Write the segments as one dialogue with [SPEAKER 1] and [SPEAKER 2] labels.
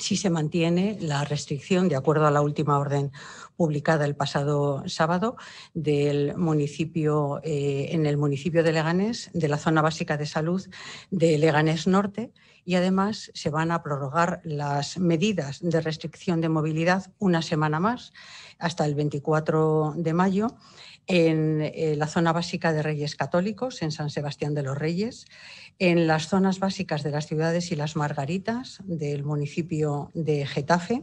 [SPEAKER 1] si se mantiene la restricción, de acuerdo a la última orden publicada el pasado sábado, del municipio, eh, en el municipio de Leganés, de la zona básica de salud de Leganés Norte, y además se van a prorrogar las medidas de restricción de movilidad una semana más, hasta el 24 de mayo, en eh, la zona básica de Reyes Católicos, en San Sebastián de los Reyes, en las zonas básicas de las ciudades y las margaritas del municipio de Getafe,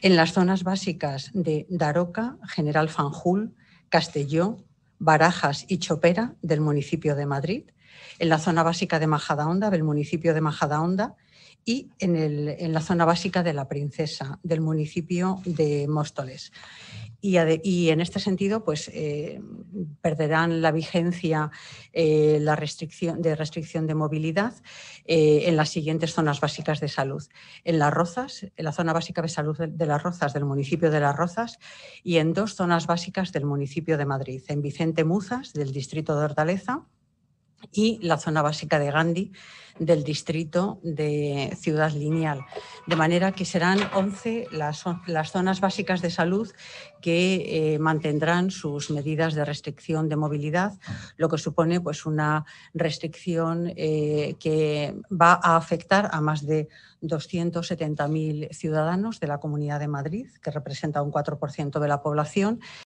[SPEAKER 1] en las zonas básicas de Daroca, General Fanjul, Castelló, Barajas y Chopera del municipio de Madrid, en la zona básica de Majadahonda, del municipio de Majadahonda, y en, la zona básica de la Princesa, del municipio de Móstoles. Y, en este sentido pues eh, perderán la vigencia eh, la restricción de restricción de movilidad eh, en las siguientes zonas básicas de salud en las rozas en la zona básica de salud de, de las rozas del municipio de las rozas y en dos zonas básicas del municipio de madrid en vicente muzas del distrito de hortaleza y la zona básica de Gandhi del distrito de Ciudad Lineal. De manera que serán 11 las, zonas básicas de salud que eh, mantendrán sus medidas de restricción de movilidad, lo que supone pues, una restricción eh, que va a afectar a más de 270.000 ciudadanos de la Comunidad de Madrid, que representa un 4% de la población.